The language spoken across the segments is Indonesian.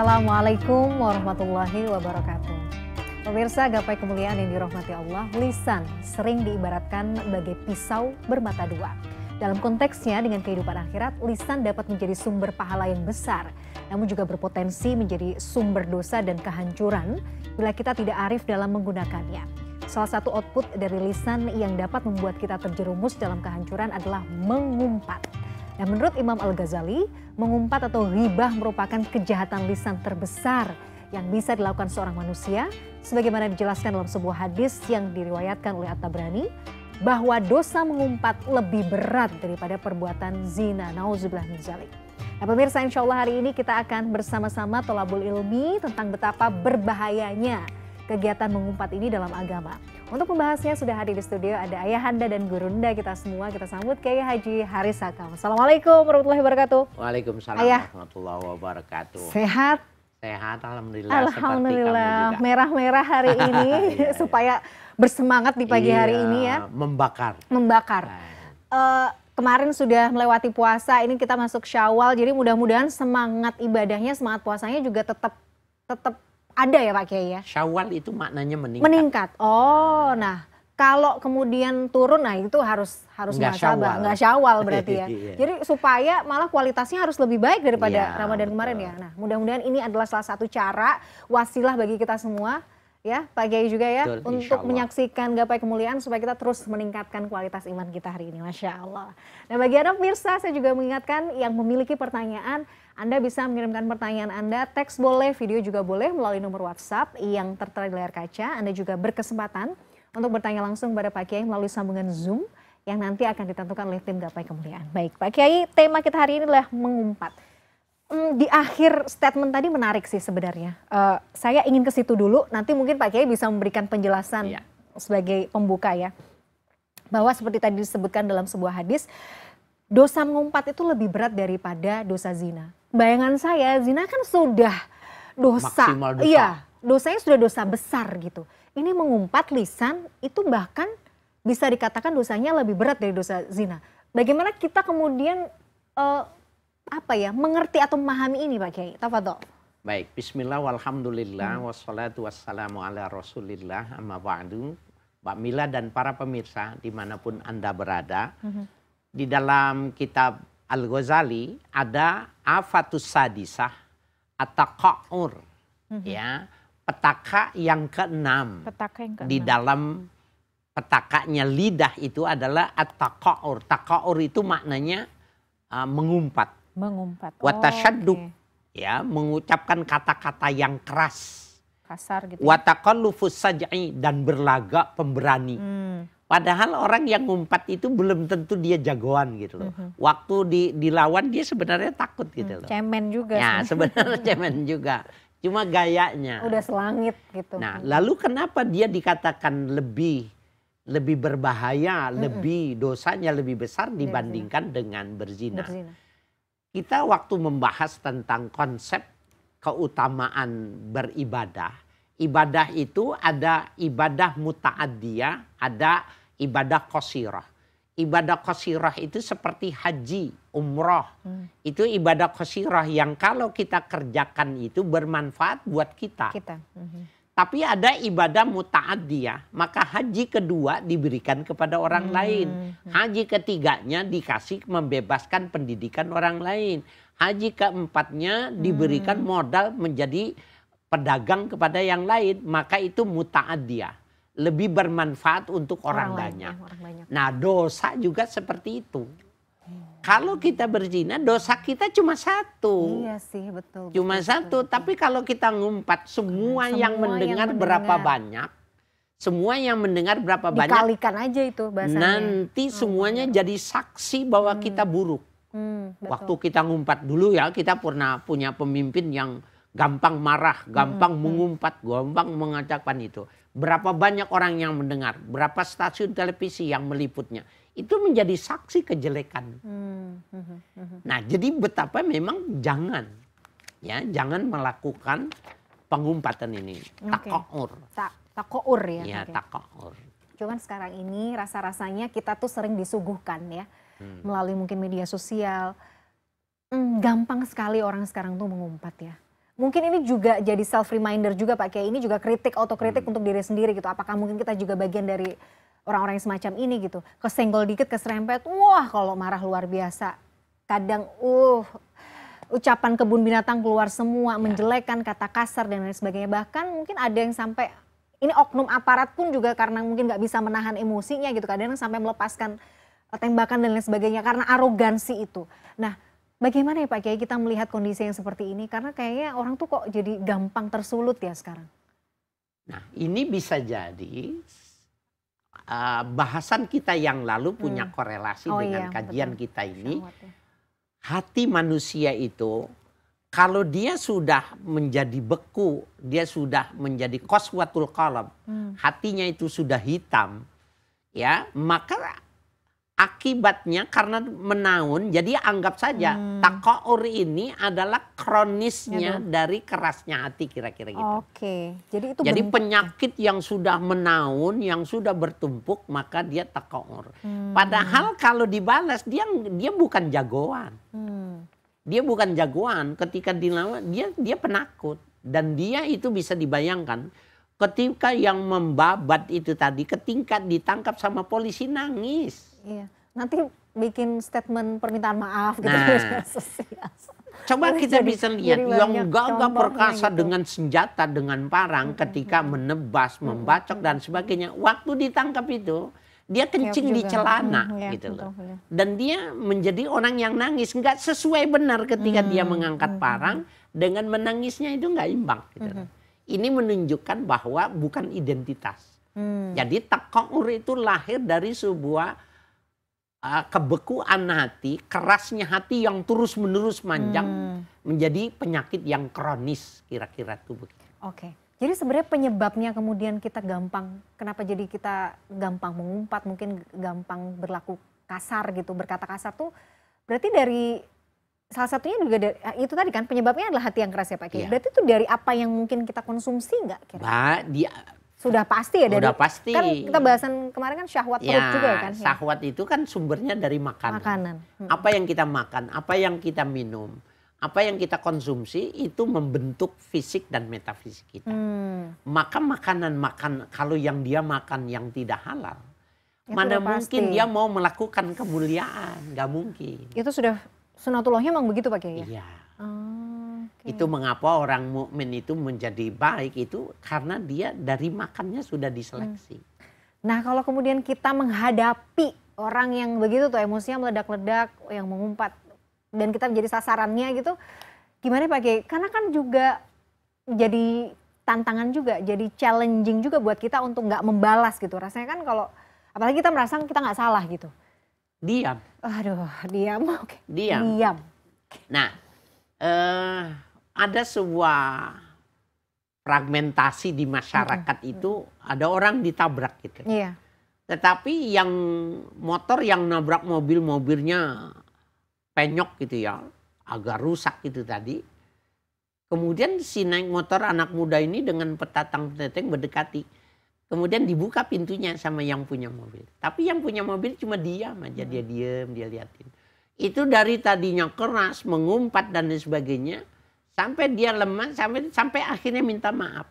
Assalamualaikum warahmatullahi wabarakatuh. Pemirsa gapai kemuliaan yang dirahmati Allah, lisan sering diibaratkan sebagai pisau bermata dua. Dalam konteksnya dengan kehidupan akhirat, lisan dapat menjadi sumber pahala yang besar, namun juga berpotensi menjadi sumber dosa dan kehancuran bila kita tidak arif dalam menggunakannya. Salah satu output dari lisan yang dapat membuat kita terjerumus dalam kehancuran adalah mengumpat. Dan menurut Imam Al-Ghazali, mengumpat atau ribah merupakan kejahatan lisan terbesar yang bisa dilakukan seorang manusia sebagaimana dijelaskan dalam sebuah hadis yang diriwayatkan oleh At-Tabrani bahwa dosa mengumpat lebih berat daripada perbuatan zina. Nauzubillah min zalik. Nah pemirsa insya Allah hari ini kita akan bersama-sama tolabul ilmi tentang betapa berbahayanya kegiatan mengumpat ini dalam agama. Untuk membahasnya sudah hadir di studio ada Ayahanda dan Gurunda kita semua. Kita sambut Kiai Haji Haris Hakam. Assalamualaikum warahmatullahi wabarakatuh. Waalaikumsalam Ayah. warahmatullahi wabarakatuh. Sehat? Sehat alhamdulillah. Alhamdulillah merah-merah hari ini iya, iya, supaya bersemangat di pagi iya, hari ini ya. Membakar. Membakar. Uh, kemarin sudah melewati puasa, ini kita masuk Syawal. Jadi mudah-mudahan semangat ibadahnya, semangat puasanya juga tetap tetap ada ya Pak Kiai ya? Syawal itu maknanya meningkat. Meningkat. Oh, nah kalau kemudian turun nah itu harus harus nggak syawal. nggak syawal berarti ya. Iya. Jadi supaya malah kualitasnya harus lebih baik daripada ya, Ramadan betul. kemarin ya. Nah, mudah-mudahan ini adalah salah satu cara wasilah bagi kita semua ya Pak Kiai juga ya Betul, untuk menyaksikan gapai kemuliaan supaya kita terus meningkatkan kualitas iman kita hari ini Masya Allah. Nah bagi Anda pemirsa saya juga mengingatkan yang memiliki pertanyaan anda bisa mengirimkan pertanyaan Anda, teks boleh, video juga boleh melalui nomor WhatsApp yang tertera di layar kaca. Anda juga berkesempatan untuk bertanya langsung kepada Pak Kiai melalui sambungan Zoom yang nanti akan ditentukan oleh tim Gapai Kemuliaan. Baik, Pak Kiai, tema kita hari ini adalah mengumpat. Hmm, di akhir statement tadi menarik sih sebenarnya. Uh, saya ingin ke situ dulu, nanti mungkin Pak Kiai bisa memberikan penjelasan iya. sebagai pembuka ya. Bahwa seperti tadi disebutkan dalam sebuah hadis, dosa mengumpat itu lebih berat daripada dosa zina. Bayangan saya, zina kan sudah dosa. Maksimal dosa. Iya, dosanya sudah dosa besar gitu. Ini mengumpat lisan itu bahkan bisa dikatakan dosanya lebih berat dari dosa zina. Bagaimana kita kemudian uh, apa ya mengerti atau memahami ini Pak Kiai? Tafadol. Baik, bismillah walhamdulillah hmm. wassalatu wassalamu ala rasulillah amma ba'du. Mbak Mila dan para pemirsa dimanapun Anda berada. Hmm di dalam kitab Al-Ghazali ada afatus sadisah atau mm-hmm. ya petaka yang keenam petaka di dalam petakanya lidah itu adalah at taqa'ur itu maknanya uh, mengumpat mengumpat watasyadduq oh, okay. ya mengucapkan kata-kata yang keras kasar gitu. Watakallufus ya. saj'i dan berlagak pemberani. Hmm. Padahal orang yang ngumpat itu belum tentu dia jagoan gitu loh. Mm-hmm. Waktu di, dilawan dia sebenarnya takut gitu hmm, loh. Cemen juga. Ya sebenarnya cemen juga. Cuma gayanya. Udah selangit gitu. Nah lalu kenapa dia dikatakan lebih lebih berbahaya, mm-hmm. lebih dosanya lebih besar iya dibandingkan berzina. dengan berzina. berzina. Kita waktu membahas tentang konsep keutamaan beribadah, ibadah itu ada ibadah mutaadiyah, ada ibadah kosirah. Ibadah kosirah itu seperti haji, umroh. Hmm. Itu ibadah kosirah yang kalau kita kerjakan itu bermanfaat buat kita. kita. Hmm. Tapi ada ibadah muta'adiyah, maka haji kedua diberikan kepada orang hmm. lain. Hmm. Haji ketiganya dikasih membebaskan pendidikan orang lain. Haji keempatnya hmm. diberikan hmm. modal menjadi pedagang kepada yang lain, maka itu muta'adiyah lebih bermanfaat untuk orang, orang, banyak. Banyak, orang banyak. Nah, dosa juga seperti itu. Kalau kita berzina, dosa kita cuma satu. Iya sih, betul. Cuma betul, satu, betul, tapi kalau kita ngumpat semua, semua yang, mendengar yang mendengar berapa banyak, semua yang mendengar berapa Dikalikan banyak. Dikalikan aja itu bahasanya. Nanti oh, semuanya betul. jadi saksi bahwa hmm. kita buruk. Hmm, betul. Waktu kita ngumpat dulu ya, kita pernah punya pemimpin yang gampang marah, gampang hmm, hmm. mengumpat, gampang mengacakan itu berapa banyak orang yang mendengar, berapa stasiun televisi yang meliputnya. Itu menjadi saksi kejelekan. Hmm, hmm, hmm, nah, jadi betapa memang jangan ya, jangan melakukan pengumpatan ini. Okay. Takour. Ta ur ya. Ya, okay. takour. Cuman sekarang ini rasa-rasanya kita tuh sering disuguhkan ya melalui mungkin media sosial. gampang sekali orang sekarang tuh mengumpat ya mungkin ini juga jadi self reminder juga Pak Kiai ini juga kritik otokritik hmm. untuk diri sendiri gitu apakah mungkin kita juga bagian dari orang-orang yang semacam ini gitu kesenggol dikit keserempet wah kalau marah luar biasa kadang uh ucapan kebun binatang keluar semua ya. menjelekan kata kasar dan lain sebagainya bahkan mungkin ada yang sampai ini oknum aparat pun juga karena mungkin nggak bisa menahan emosinya gitu kadang sampai melepaskan eh, tembakan dan lain sebagainya karena arogansi itu nah Bagaimana ya Pak Kiai kita melihat kondisi yang seperti ini? Karena kayaknya orang tuh kok jadi gampang tersulut ya sekarang. Nah ini bisa jadi uh, bahasan kita yang lalu punya hmm. korelasi oh, dengan iya, kajian betul. kita ini. Ya. Hati manusia itu kalau dia sudah menjadi beku, dia sudah menjadi koswatul kolam, hmm. hatinya itu sudah hitam, ya maka akibatnya karena menaun jadi anggap saja hmm. takaur ini adalah kronisnya dari kerasnya hati kira-kira gitu. Oke. Jadi itu Jadi bentuk. penyakit yang sudah menaun, yang sudah bertumpuk maka dia takaur. Hmm. Padahal kalau dibalas dia dia bukan jagoan. Hmm. Dia bukan jagoan ketika dilawan dia dia penakut dan dia itu bisa dibayangkan ketika yang membabat itu tadi ketika ditangkap sama polisi nangis Iya. Nanti bikin statement permintaan maaf gitu nah, Coba kita jadi, bisa lihat yang gagah perkasa gitu. dengan senjata dengan parang ketika menebas, hmm. membacok dan sebagainya. Waktu ditangkap itu dia kencing di celana hmm, gitu loh. Betul, ya. Dan dia menjadi orang yang nangis nggak sesuai benar ketika hmm, dia mengangkat hmm, parang dengan menangisnya itu nggak imbang gitu. Hmm. Ini menunjukkan bahwa bukan identitas. Hmm. Jadi tekong itu lahir dari sebuah Ah, kebekuan hati, kerasnya hati yang terus menerus panjang hmm. menjadi penyakit yang kronis kira-kira itu begitu. Oke. Okay. Jadi sebenarnya penyebabnya kemudian kita gampang, kenapa jadi kita gampang mengumpat, mungkin gampang berlaku kasar gitu, berkata kasar tuh berarti dari salah satunya juga dari, ah, itu tadi kan penyebabnya adalah hati yang keras ya Pak Kiai. Ya. Berarti itu dari apa yang mungkin kita konsumsi nggak kira? dia sudah pasti ya dari Sudah pasti. Kan kita bahasan kemarin kan syahwat ya, perut juga ya kan. Syahwat itu kan sumbernya dari makanan. Makanan. Hmm. Apa yang kita makan, apa yang kita minum, apa yang kita konsumsi itu membentuk fisik dan metafisik kita. Hmm. Maka makanan makan kalau yang dia makan yang tidak halal, itu mana mungkin dia mau melakukan kemuliaan, nggak mungkin. Itu sudah sunatullahnya memang begitu pak Kiai. Iya. Hmm. Okay. Itu mengapa orang mukmin itu menjadi baik itu karena dia dari makannya sudah diseleksi. Hmm. Nah, kalau kemudian kita menghadapi orang yang begitu tuh emosinya meledak-ledak, yang mengumpat dan kita menjadi sasarannya gitu, gimana Pak Kiai? Karena kan juga jadi tantangan juga, jadi challenging juga buat kita untuk nggak membalas gitu. Rasanya kan kalau apalagi kita merasa kita nggak salah gitu. Diam. Aduh, diam. Oke. Diam. Diam. Nah, eh, ada sebuah fragmentasi di masyarakat itu ada orang ditabrak gitu. Iya. Tetapi yang motor yang nabrak mobil-mobilnya penyok gitu ya, agak rusak itu tadi. Kemudian si naik motor anak muda ini dengan petatang teteng berdekati. Kemudian dibuka pintunya sama yang punya mobil. Tapi yang punya mobil cuma diam aja, dia diam, dia liatin itu dari tadinya keras, mengumpat dan lain sebagainya, sampai dia lemah, sampai sampai akhirnya minta maaf.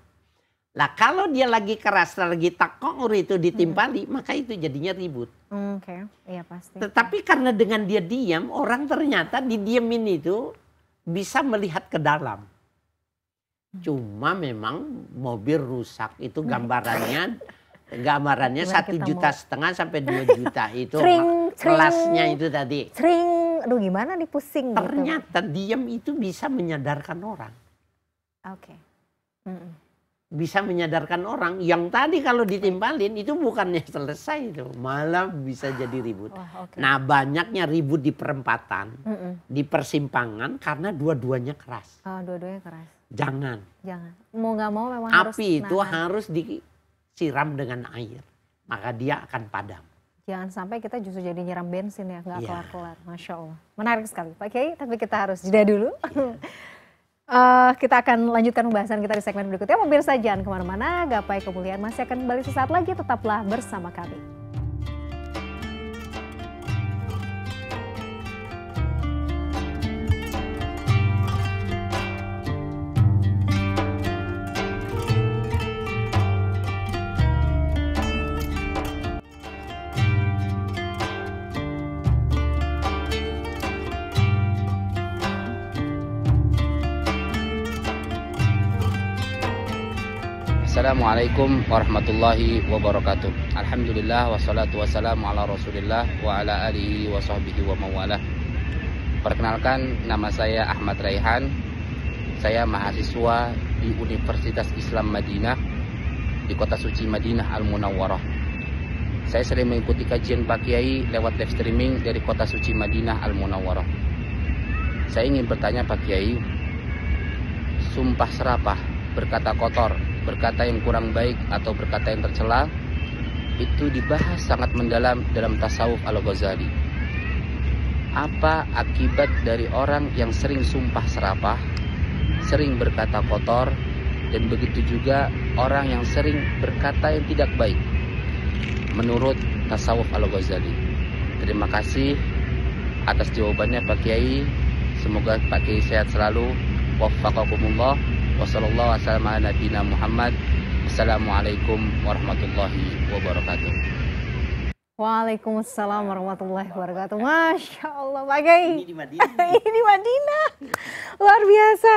Lah kalau dia lagi keras, lagi takongur itu ditimpali, hmm. maka itu jadinya ribut. Hmm, Oke, okay. iya pasti. Tetapi karena dengan dia diam, orang ternyata didiemin itu bisa melihat ke dalam. Hmm. Cuma memang mobil rusak itu hmm. gambarannya gambarannya satu juta mau... setengah sampai dua juta itu kelasnya itu tadi. Tring pusing, aduh gimana nih pusing gitu. Ternyata gitu. diam itu bisa menyadarkan orang. Oke. Okay. Mm -mm. Bisa menyadarkan orang yang tadi kalau ditimbalin itu bukannya selesai itu, malah bisa jadi ribut. Wah, okay. Nah, banyaknya ribut di perempatan, mm -mm. di persimpangan karena dua-duanya keras. Oh, dua-duanya keras. Jangan. Jangan. Mau nggak mau memang Api harus itu harus disiram dengan air, maka dia akan padam. Jangan sampai kita justru jadi nyiram bensin ya, nggak iya. kelar-kelar. Yeah. Masya Allah. Menarik sekali. Pak Kiai, tapi kita harus jeda dulu. Yeah. Iya. uh, kita akan lanjutkan pembahasan kita di segmen berikutnya. Pemirsa jangan kemana-mana, gapai kemuliaan masih akan kembali sesaat lagi. Tetaplah bersama kami. Assalamualaikum warahmatullahi wabarakatuh Alhamdulillah wassalatu wassalamu ala rasulillah wa ala alihi wa sahbihi wa mawala Perkenalkan nama saya Ahmad Raihan Saya mahasiswa di Universitas Islam Madinah Di kota suci Madinah Al-Munawwarah Saya sering mengikuti kajian Pak Kiai lewat live streaming dari kota suci Madinah Al-Munawwarah Saya ingin bertanya Pak Kiai Sumpah serapah berkata kotor, berkata yang kurang baik atau berkata yang tercela itu dibahas sangat mendalam dalam tasawuf Al-Ghazali. Apa akibat dari orang yang sering sumpah serapah, sering berkata kotor, dan begitu juga orang yang sering berkata yang tidak baik menurut tasawuf Al-Ghazali. Terima kasih atas jawabannya Pak Kiai. Semoga Pak Kiai sehat selalu. Wafakakumullah. Wassalamualaikum warahmatullahi wabarakatuh. warahmatullahi wabarakatuh. Waalaikumsalam warahmatullahi wabarakatuh. Masya Allah, bagai. Ini di Madinah. Ini Madinah. Luar biasa.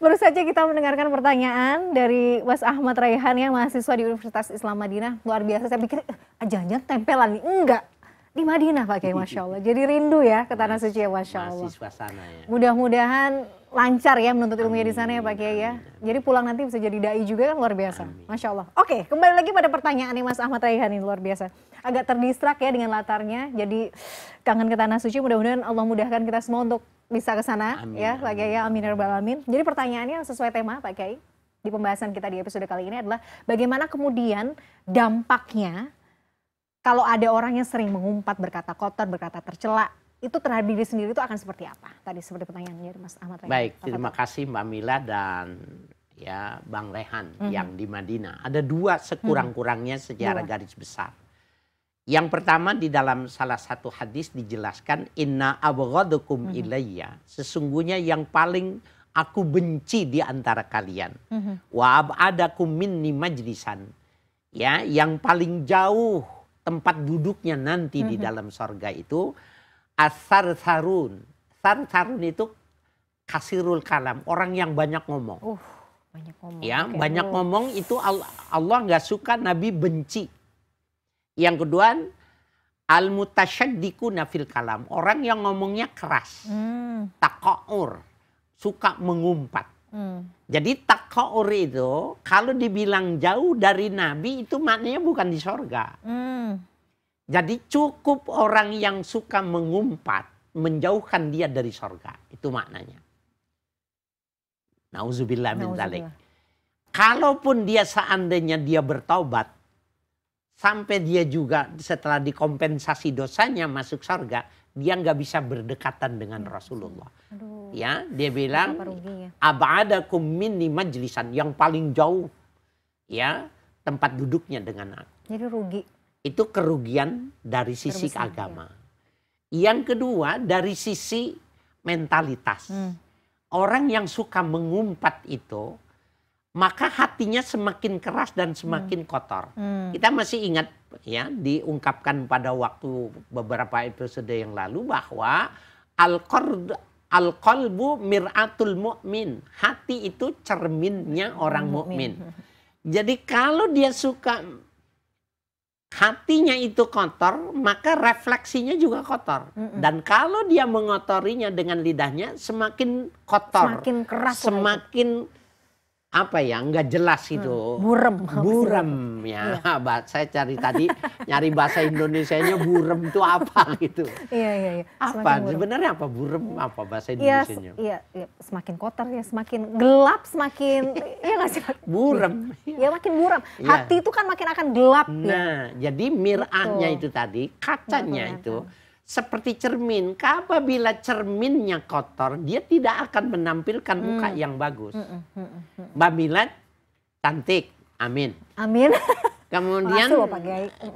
Baru saja kita mendengarkan pertanyaan dari Mas Ahmad Raihan yang mahasiswa di Universitas Islam Madinah. Luar biasa, saya pikir eh, ah, jangan-jangan tempelan nih. Enggak, di Madinah pakai. Masya Allah. Jadi rindu ya ke Tanah Suci ya Masya Allah. ya. Mudah-mudahan lancar ya menuntut ilmu di sana ya Pak Kiai ya. Jadi pulang nanti bisa jadi dai juga kan luar biasa. Masya Allah. Oke, kembali lagi pada pertanyaan nih Mas Ahmad Raihan ini luar biasa. Agak terdistrak ya dengan latarnya. Jadi kangen ke tanah suci. Mudah-mudahan Allah mudahkan kita semua untuk bisa ke sana ya Pak Kiai. Ya. Amin herbal ya amin. Jadi pertanyaannya sesuai tema Pak Kiai di pembahasan kita di episode kali ini adalah bagaimana kemudian dampaknya kalau ada orang yang sering mengumpat berkata kotor, berkata tercela itu terhadap diri sendiri itu akan seperti apa? Tadi seperti pertanyaannya Mas Ahmad. Rehan. Baik, terima kasih Mbak Mila dan ya Bang Rehan mm -hmm. yang di Madinah. Ada dua sekurang-kurangnya mhm. secara dua. garis besar. Yang pertama di dalam salah satu hadis dijelaskan inna abghadukum mm -hmm. ilayya, sesungguhnya yang paling aku benci di antara kalian. Mm -hmm. Wa abadakum minni majlisan. Ya, yang paling jauh tempat duduknya nanti mm -hmm. di mhm. dalam sorga itu asar sarun. Sar sarun itu kasirul kalam, orang yang banyak ngomong. Uh, banyak ngomong. Ya, okay. banyak uh. ngomong itu Allah nggak suka, Nabi benci. Yang kedua, al mutasyadiku nafil kalam, orang yang ngomongnya keras. Hmm. takaur suka mengumpat. Hmm. Jadi takaur itu kalau dibilang jauh dari Nabi itu maknanya bukan di sorga. Hmm jadi cukup orang yang suka mengumpat menjauhkan dia dari sorga. Itu maknanya. Nauzubillah min zalik. Kalaupun dia seandainya dia bertaubat, sampai dia juga setelah dikompensasi dosanya masuk sorga, dia nggak bisa berdekatan dengan Rasulullah. Aduh, ya, dia bilang, ya. abadakum minni majlisan yang paling jauh, ya tempat duduknya dengan aku. Jadi rugi. Itu kerugian dari sisi Terbesar, agama. Ya. Yang kedua dari sisi mentalitas. Hmm. Orang yang suka mengumpat itu, maka hatinya semakin keras dan hmm. semakin hmm. kotor. Hmm. Kita masih ingat ya diungkapkan pada waktu beberapa episode yang lalu bahwa al al mir'atul mu'min. Hati itu cerminnya orang mu'min. Jadi kalau dia suka hatinya itu kotor, maka refleksinya juga kotor. Mm -mm. Dan kalau dia mengotorinya dengan lidahnya, semakin kotor, semakin keras, semakin apa ya nggak jelas itu hmm, buram buram ya iya. saya cari tadi nyari bahasa Indonesia-nya buram itu apa gitu iya iya, iya. apa sebenarnya apa buram apa bahasa iya, Indonesia nya iya, iya semakin kotor ya semakin gelap semakin ya nggak sih buram ya iya, makin buram iya. hati itu kan makin akan gelap ya. nah ya. jadi mirahnya itu tadi kacanya itu seperti cermin. Apabila cerminnya kotor, dia tidak akan menampilkan hmm. muka yang bagus. Hmm, hmm, hmm, hmm. Mbak hmm. cantik, amin. Amin. Kemudian,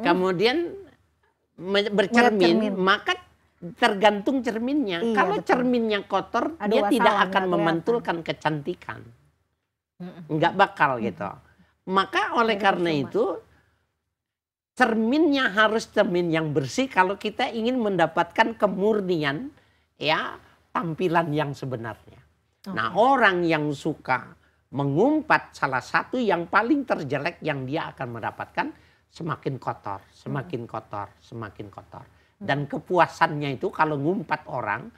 kemudian bercermin, maka tergantung cerminnya. Iya, Kalau betul. cerminnya kotor, Aduh, dia tidak tidak akan memantulkan kecantikan, Enggak bakal gitu. Maka oleh Jadi, karena itu cerminnya harus cermin yang bersih kalau kita ingin mendapatkan kemurnian ya tampilan yang sebenarnya. Okay. Nah, orang yang suka mengumpat salah satu yang paling terjelek yang dia akan mendapatkan semakin kotor, semakin hmm. kotor, semakin kotor. Dan kepuasannya itu kalau ngumpat orang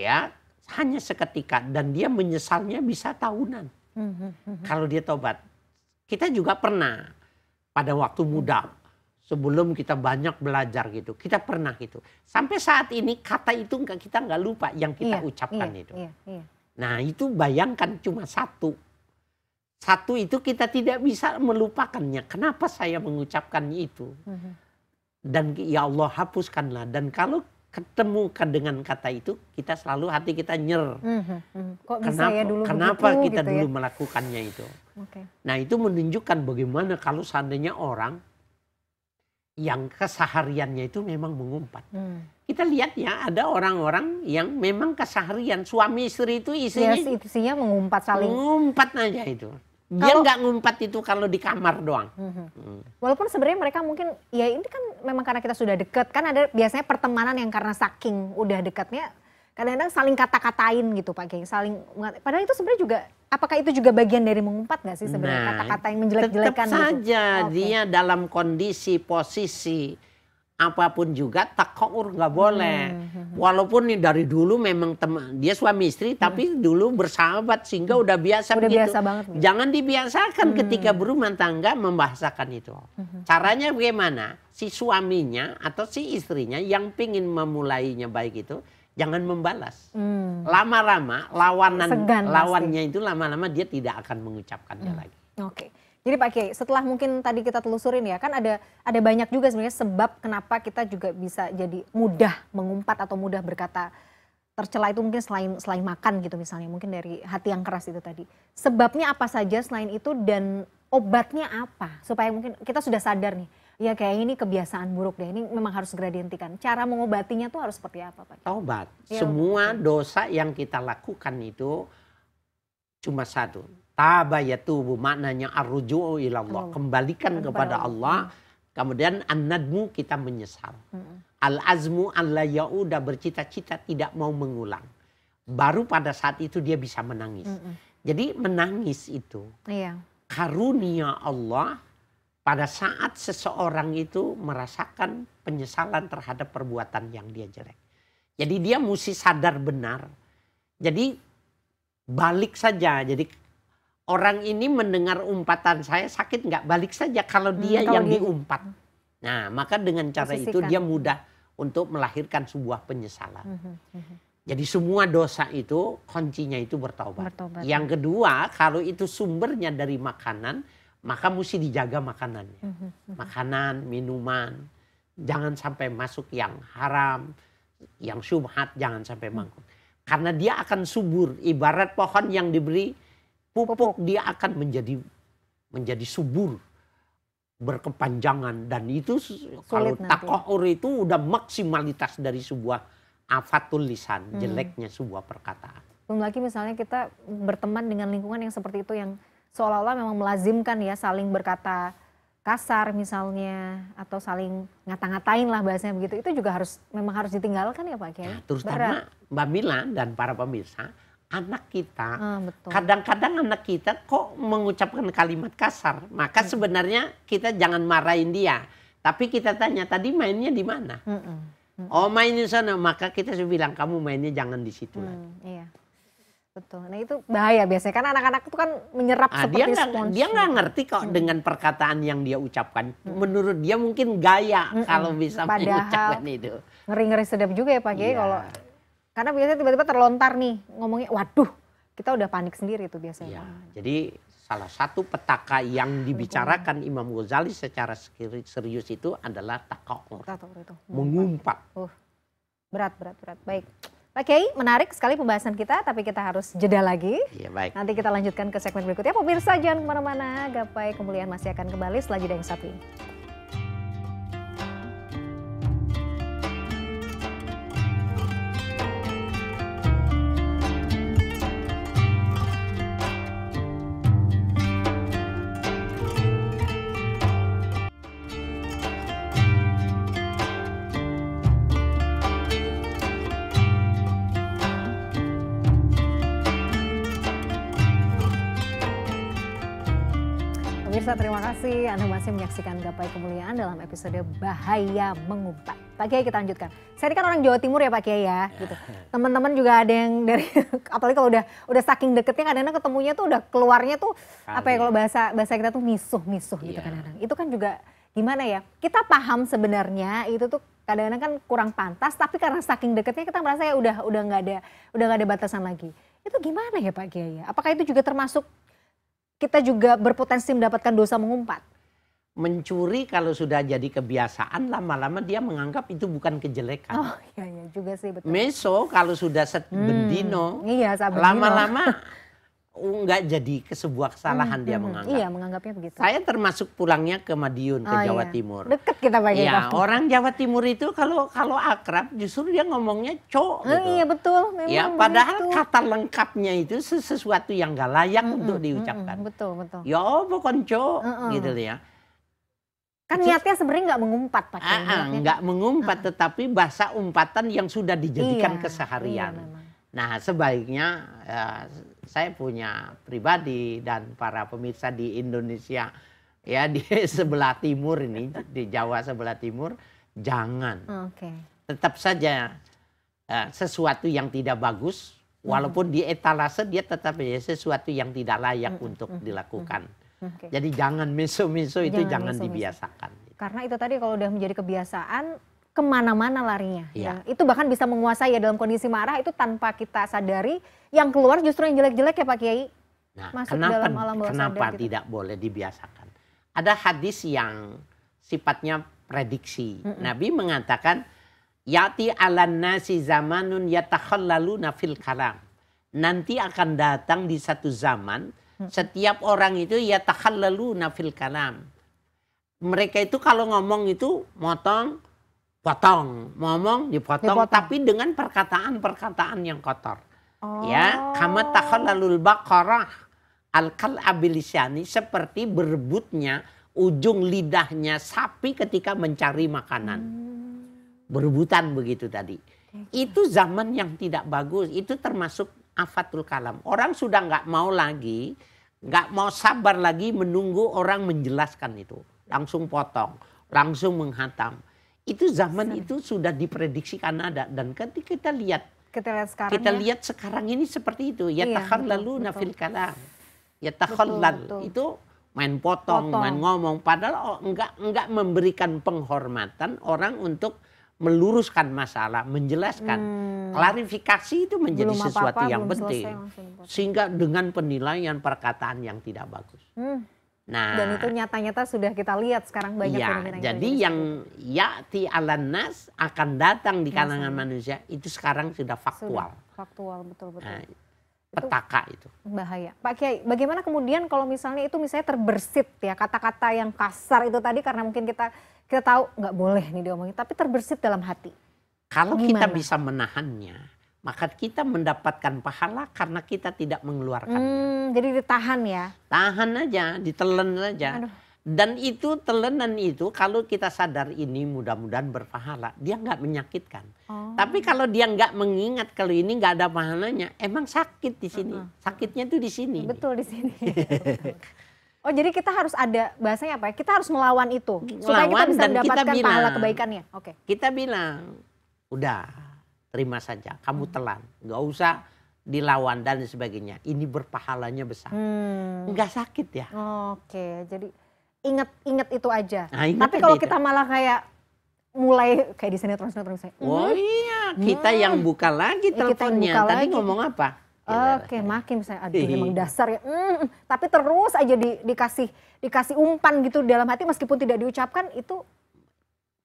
ya hanya seketika dan dia menyesalnya bisa tahunan. Hmm, hmm, kalau dia tobat. Kita juga pernah pada waktu muda sebelum kita banyak belajar gitu. Kita pernah gitu. Sampai saat ini kata itu kita nggak lupa yang kita iya, ucapkan iya, itu. Iya, iya. Nah itu bayangkan cuma satu. Satu itu kita tidak bisa melupakannya. Kenapa saya mengucapkannya itu? Mhm. Dan ya Allah hapuskanlah. Dan kalau ketemu dengan kata itu kita selalu hati kita nyer. Mhm, mhm. Kok bisa kenapa, ya dulu Kenapa begitu, kita gitu ya? dulu ya? melakukannya itu? Okay. Nah itu menunjukkan bagaimana kalau seandainya orang yang kesehariannya itu memang mengumpat. Hmm. Kita lihat ya ada orang-orang yang memang keseharian suami istri itu isinya yes, isinya mengumpat saling. Mengumpat aja itu. Dia nggak ngumpat itu kalau di kamar doang. Hmm, hmm. Hmm. Walaupun sebenarnya mereka mungkin ya ini kan memang karena kita sudah dekat kan ada biasanya pertemanan yang karena saking udah dekatnya kadang-kadang saling kata-katain gitu Pak Kiai, saling padahal itu sebenarnya juga apakah itu juga bagian dari mengumpat nggak sih sebenarnya nah, kata-kata yang menjelek-jelekan tetap gitu? saja gitu? dia okay. dalam kondisi posisi apapun juga kokur nggak boleh. Hmm, hmm, hmm. Walaupun nih dari dulu memang teman dia suami istri hmm. tapi dulu bersahabat sehingga udah biasa udah begitu. Biasa banget, gitu. Jangan dibiasakan hmm. ketika berumah tangga membahasakan itu. Hmm. Caranya bagaimana? Si suaminya atau si istrinya yang pingin memulainya baik itu jangan membalas. Hmm. Lama-lama hmm. lawanan Segan, lawannya pasti. itu lama-lama dia tidak akan mengucapkannya hmm. lagi. Oke. Okay. Jadi Pak Kiai, setelah mungkin tadi kita telusurin ya, kan ada ada banyak juga sebenarnya sebab kenapa kita juga bisa jadi mudah mengumpat atau mudah berkata tercela itu mungkin selain selain makan gitu misalnya, mungkin dari hati yang keras itu tadi. Sebabnya apa saja selain itu dan obatnya apa supaya mungkin kita sudah sadar nih Iya kayak ini kebiasaan buruk deh. Ini memang harus segera dihentikan. Cara mengobatinya tuh harus seperti apa, Pak? Taubat. Ya, Semua betul. dosa yang kita lakukan itu cuma satu. Taba tubuh maknanya arruju'u ilallah. Kembalikan kepada, kepada Allah. Allah. Kemudian anadmu kita menyesal. Hmm. Al-azmu alla yauda bercita-cita tidak mau mengulang. Baru pada saat itu dia bisa menangis. Hmm. Jadi menangis itu iya. karunia Allah pada saat seseorang itu merasakan penyesalan terhadap perbuatan yang dia jelek. Jadi dia mesti sadar benar. Jadi balik saja. Jadi orang ini mendengar umpatan saya sakit nggak balik saja kalau hmm, dia hmm, kalau yang dia... diumpat. Nah maka dengan cara Posisikan. itu dia mudah untuk melahirkan sebuah penyesalan. Hmm, hmm. hmm, hmm. Jadi semua dosa itu kuncinya itu bertobat. bertaubat. Yang kedua kalau itu sumbernya dari makanan maka mesti dijaga makanannya. Hmm, hmm, hmm. Makanan, minuman, jangan sampai masuk yang haram, yang syubhat, jangan sampai mangkuk. Karena dia akan subur, ibarat pohon yang diberi pupuk, dia akan menjadi menjadi subur berkepanjangan dan itu Sulit kalau takohur itu udah maksimalitas dari sebuah afatul lisan hmm. jeleknya sebuah perkataan. Belum lagi misalnya kita berteman dengan lingkungan yang seperti itu yang seolah-olah memang melazimkan ya saling berkata kasar misalnya atau saling ngata-ngatain lah bahasanya begitu itu juga harus memang harus ditinggalkan ya Pak Kiai. Nah, terutama Mbak Mila dan para pemirsa anak kita ah, kadang-kadang ah, anak kita kok mengucapkan kalimat kasar maka hmm. sebenarnya kita jangan marahin dia tapi kita tanya tadi mainnya di mana hmm. Hmm. oh mainnya sana maka kita bilang kamu mainnya jangan di situ hmm, lagi. Iya. Betul. Nah itu bahaya biasanya kan anak-anak itu kan menyerap nah, seperti dia Dia nggak gitu. ngerti kok hmm. dengan perkataan yang dia ucapkan. Hmm. Menurut dia mungkin gaya hmm. hmm. kalau bisa Padahal, mengucapkan itu. Ngeri-ngeri sedap juga ya Pak ya. kalau karena biasanya tiba-tiba terlontar nih ngomongnya, waduh kita udah panik sendiri itu biasanya. Ya, jadi salah satu petaka yang hmm. dibicarakan Imam Ghazali secara serius itu adalah takor. Hmm. Mengumpat. Uh, berat, berat, berat. Baik. Pak Kiai, menarik sekali pembahasan kita, tapi kita harus jeda lagi. Iya, baik. Nanti kita lanjutkan ke segmen berikutnya. Pemirsa jangan kemana-mana, gapai kemuliaan masih akan kembali setelah jeda yang satu ini. pemirsa, terima kasih. Anda masih menyaksikan Gapai Kemuliaan dalam episode Bahaya Mengumpat. Pak Kiai kita lanjutkan. Saya ini kan orang Jawa Timur ya Pak Kiai ya, gitu. Teman-teman juga ada yang dari, apalagi kalau udah udah saking deketnya kadang-kadang ketemunya tuh udah keluarnya tuh Kali. apa ya kalau ya. bahasa bahasa kita tuh misuh-misuh gitu yeah. kadang-kadang. Itu kan juga gimana ya? Kita paham sebenarnya itu tuh kadang-kadang kan kurang pantas, tapi karena saking deketnya kita merasa ya udah udah nggak ada udah nggak ada batasan lagi. Itu gimana ya Pak Kiai? Apakah itu juga termasuk kita juga berpotensi mendapatkan dosa mengumpat. Mencuri kalau sudah jadi kebiasaan lama-lama dia menganggap itu bukan kejelekan. Oh iya, iya juga sih betul. Meso kalau sudah set hmm, bendino, iya, lama-lama nggak jadi ke sebuah kesalahan hmm, dia hmm, hmm, menganggap. Iya, menganggapnya begitu. Saya termasuk pulangnya ke Madiun ke oh, Jawa iya. Timur. Deket kita banyak Iya, orang Jawa Timur itu kalau kalau akrab justru dia ngomongnya co, oh, gitu. iya, betul. Iya, memang ya, padahal begitu. kata lengkapnya itu sesuatu yang nggak layak -mm, untuk hmm, hmm, diucapkan. -mm, betul, betul. Ya, oh, bukan mm -mm. gitu ya. Kan niatnya sebenarnya nggak mengumpat pak, Ah, ah nggak mengumpat, uh, tetapi bahasa umpatan yang sudah dijadikan iya, keseharian. Iya, nah, sebaiknya Ya, saya punya pribadi dan para pemirsa di Indonesia ya di sebelah timur ini di Jawa sebelah timur jangan okay. tetap saja uh, sesuatu yang tidak bagus walaupun mm di etalase dia tetap saja ya, sesuatu yang tidak layak mm untuk dilakukan mm -hmm. okay. jadi jangan miso-miso itu jangan, jangan miso -miso. dibiasakan karena itu tadi kalau udah menjadi kebiasaan kemana-mana larinya. Iya. Ya. Itu bahkan bisa menguasai ya dalam kondisi marah itu tanpa kita sadari. Yang keluar justru yang jelek-jelek ya Pak Kiai. Nah, Masuk kenapa, dalam alam bawah kenapa sadar, gitu. tidak gitu. boleh dibiasakan? Ada hadis yang sifatnya prediksi. Mm -mm. Nabi mengatakan, Yati ala nasi zamanun yatakhallalu nafil kalam. Nanti akan datang di satu zaman, setiap orang itu yatakhallalu nafil kalam. Mereka itu kalau ngomong itu motong, potong, ngomong dipotong, dipotong. tapi dengan perkataan-perkataan yang kotor. Ya, oh. Ya, kama takhallalul baqarah alkal abilisyani seperti berebutnya ujung lidahnya sapi ketika mencari makanan. Hmm. Berebutan begitu tadi. Okay. Itu zaman yang tidak bagus, itu termasuk afatul kalam. Orang sudah nggak mau lagi, nggak mau sabar lagi menunggu orang menjelaskan itu. Langsung potong, langsung menghantam itu zaman Sini. itu sudah diprediksikan ada dan ketika kita lihat kita lihat sekarang kita ya. lihat sekarang ini seperti itu ya iya, lalu nafil kala ya takhallal itu main potong, potong, main ngomong padahal oh, enggak enggak memberikan penghormatan orang untuk meluruskan masalah, menjelaskan. Hmm. Klarifikasi itu menjadi belum sesuatu apa -apa, yang penting. sehingga dengan penilaian perkataan yang tidak bagus. Hmm. Nah, dan itu nyata-nyata sudah kita lihat sekarang banyak ya, fenomena Jadi yang yakti alanas akan datang di kalangan iya, manusia itu sekarang sudah faktual. Sudah, faktual betul-betul. Nah, petaka itu. Bahaya. Pak Kiai, bagaimana kemudian kalau misalnya itu misalnya terbersit ya kata-kata yang kasar itu tadi karena mungkin kita kita tahu nggak boleh nih diomongin tapi terbersit dalam hati. Kalau Gimana? kita bisa menahannya, maka kita mendapatkan pahala karena kita tidak mengeluarkan. Hmm, jadi ditahan ya? Tahan aja, ditelan aja. Aduh. Dan itu telenan itu kalau kita sadar ini mudah-mudahan berpahala, dia nggak menyakitkan. Oh. Tapi kalau dia nggak mengingat kalau ini nggak ada pahalanya, emang sakit di sini. Uh -huh. Sakitnya tuh di sini. Betul di sini. Oh jadi kita harus ada bahasanya apa ya? Kita harus melawan itu melawan, supaya kita bisa mendapatkan kita bilang, pahala kebaikannya. Oke. Okay. Kita bilang, udah terima saja. Kamu hmm. telan, nggak usah dilawan dan sebagainya. Ini berpahalanya besar. Hmm. sakit ya. Oke, jadi ingat-ingat itu aja. Nah, ingat Tapi kalau kita malah kayak mulai kayak di sini terus saya. Oh hmm. iya, kita hmm. yang buka lagi iya, teleponnya. Buka Tadi lagi. ngomong apa? Ya, Oke, okay, makin misalnya aduh Hihi. Iya. memang dasar ya. Mm, tapi terus aja di, dikasih dikasih umpan gitu dalam hati meskipun tidak diucapkan itu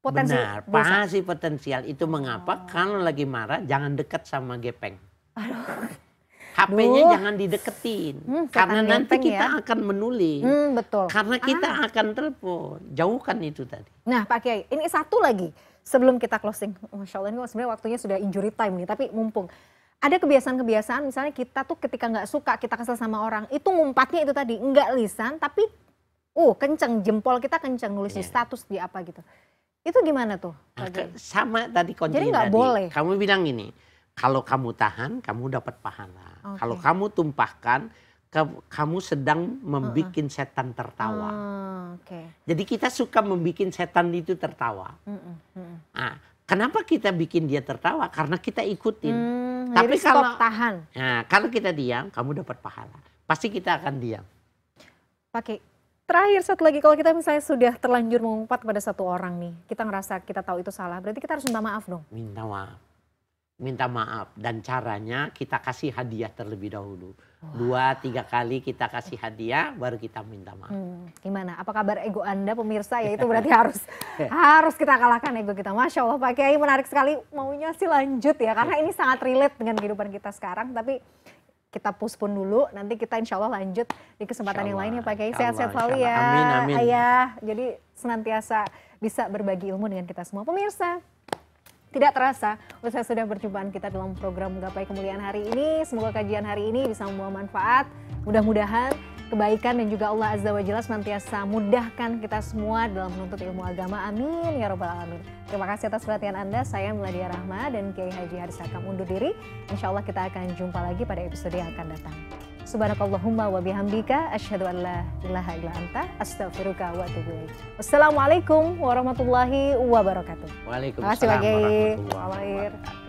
potensi Benar, pasti potensial. Itu mengapa oh. kalau lagi marah jangan dekat sama gepeng. Aduh. HP-nya jangan dideketin hmm, karena nanti kita ya. akan menulis. Hmm, betul. Karena kita ah. akan telepon. Jauhkan itu tadi. Nah, Pak Kiai, ini satu lagi sebelum kita closing. Masya Allah, ini sebenarnya waktunya sudah injury time nih, tapi mumpung ada kebiasaan-kebiasaan misalnya kita tuh ketika nggak suka kita kesel sama orang itu ngumpatnya itu tadi nggak lisan tapi uh kenceng jempol kita kenceng nulis yeah. di status di apa gitu itu gimana tuh? sama tadi kuncinya Jadi boleh. Kamu bilang ini kalau kamu tahan, kamu dapat pahala. Okay. Kalau kamu tumpahkan, kamu sedang membuat setan tertawa. Uh, ah, okay. Jadi kita suka membuat setan itu tertawa. Uh -uh. Uh Nah, kenapa kita bikin dia tertawa? Karena kita ikutin. Hmm, Tapi kalau tahan. Nah, kalau kita diam, kamu dapat pahala. Pasti kita akan diam. Pakai Terakhir satu lagi, kalau kita misalnya sudah terlanjur mengumpat pada satu orang nih, kita ngerasa kita tahu itu salah, berarti kita harus minta maaf dong. Minta maaf. Minta maaf dan caranya kita kasih hadiah terlebih dahulu. Wah. Dua, tiga kali kita kasih hadiah, baru kita minta maaf. Hmm, gimana? Apa kabar ego Anda pemirsa? Ya itu berarti harus harus kita kalahkan ego kita. Masya Allah Pak Kiai menarik sekali, maunya sih lanjut ya. Karena iya. ini sangat relate dengan kehidupan kita sekarang, tapi kita puspun dulu. Nanti kita insya Allah lanjut di kesempatan yang lainnya ya Pak Kiai. Sehat-sehat selalu ya. Amin, amin. Ayah, jadi senantiasa bisa berbagi ilmu dengan kita semua. Pemirsa, tidak terasa, usai sudah perjumpaan kita dalam program Gapai Kemuliaan hari ini. Semoga kajian hari ini bisa membawa manfaat. Mudah-mudahan kebaikan dan juga Allah Azza wa Jalla senantiasa mudahkan kita semua dalam menuntut ilmu agama. Amin ya robbal alamin. Terima kasih atas perhatian Anda. Saya Meladia Rahma dan Kiai Haji Haris Hakam undur diri. Insya Allah kita akan jumpa lagi pada episode yang akan datang. Subhanakallahumma wa bihamdika asyhadu an la ilaha illa anta astaghfiruka wa atubu ilaik. Wassalamualaikum warahmatullahi wabarakatuh. Waalaikumsalam warahmatullahi wabarakatuh.